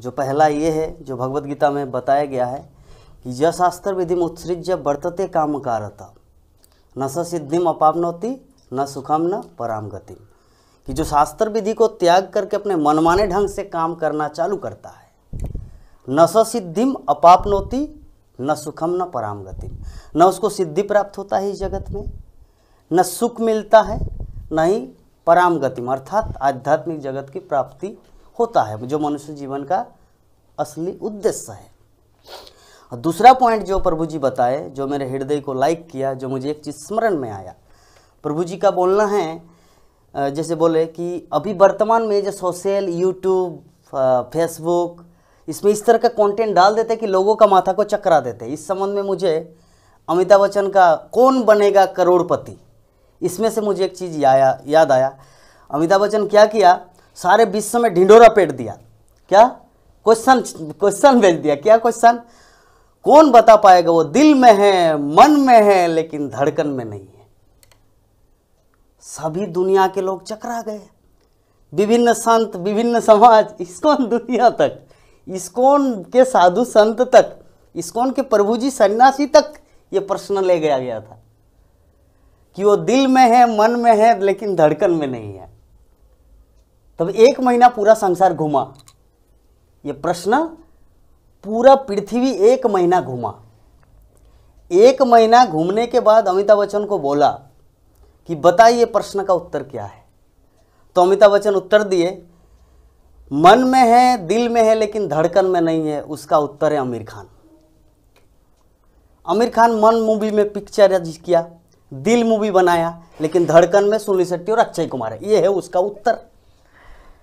जो पहला ये है जो भगवत गीता में बताया गया है कि यह शास्त्र विधि उत्सृज्य वर्तते काम कारता न स सिद्धिम अपापनौती न सुखम न पराम गति कि जो शास्त्र विधि को त्याग करके अपने मनमाने ढंग से काम करना चालू करता है न स सिद्धिम अपापनौती न सुखम न पराम गति न उसको सिद्धि प्राप्त होता है इस जगत में न सुख मिलता है न ही पराम गतिम अर्थात आध्यात्मिक जगत की प्राप्ति होता है जो मनुष्य जीवन का असली उद्देश्य है और दूसरा पॉइंट जो प्रभु जी बताए जो मेरे हृदय को लाइक किया जो मुझे एक चीज़ स्मरण में आया प्रभु जी का बोलना है जैसे बोले कि अभी वर्तमान में जो सोशल यूट्यूब फेसबुक इसमें इस तरह का कंटेंट डाल देते कि लोगों का माथा को चकरा देते इस संबंध में मुझे अमिताभ बच्चन का कौन बनेगा करोड़पति इसमें से मुझे एक चीज़ आया याद आया अमिताभ बच्चन क्या किया सारे विश्व में ढिंडोरा पेट दिया क्या क्वेश्चन क्वेश्चन भेज दिया क्या क्वेश्चन कौन बता पाएगा वो दिल में है मन में है लेकिन धड़कन में नहीं है सभी दुनिया के लोग चकरा गए विभिन्न संत विभिन्न समाज इसकोन दुनिया तक इसकोन के साधु संत तक इसकोन के प्रभु जी सन्यासी तक ये प्रश्न ले गया गया था कि वो दिल में है मन में है लेकिन धड़कन में नहीं है तब एक महीना पूरा संसार घूमा ये प्रश्न पूरा पृथ्वी एक महीना घूमा एक महीना घूमने के बाद अमिताभ बच्चन को बोला कि बताइए प्रश्न का उत्तर क्या है तो अमिताभ बच्चन उत्तर दिए मन में है दिल में है लेकिन धड़कन में नहीं है उसका उत्तर है आमिर खान आमिर खान मन मूवी में पिक्चर किया दिल मूवी बनाया लेकिन धड़कन में सुनील शेट्टी और अक्षय कुमार है ये है उसका उत्तर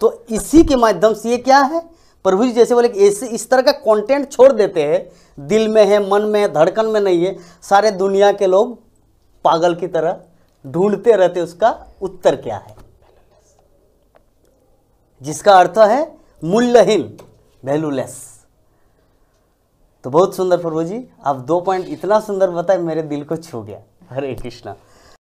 तो इसी के माध्यम से ये क्या है प्रभु जी जैसे बोले कि ऐसे इस तरह का कंटेंट छोड़ देते हैं दिल में है मन में है धड़कन में नहीं है सारे दुनिया के लोग पागल की तरह ढूंढते रहते उसका उत्तर क्या है जिसका अर्थ है मूल्यहीन वैल्यूलेस तो बहुत सुंदर प्रभु जी आप दो पॉइंट इतना सुंदर बताए मेरे दिल को छू गया हरे कृष्णा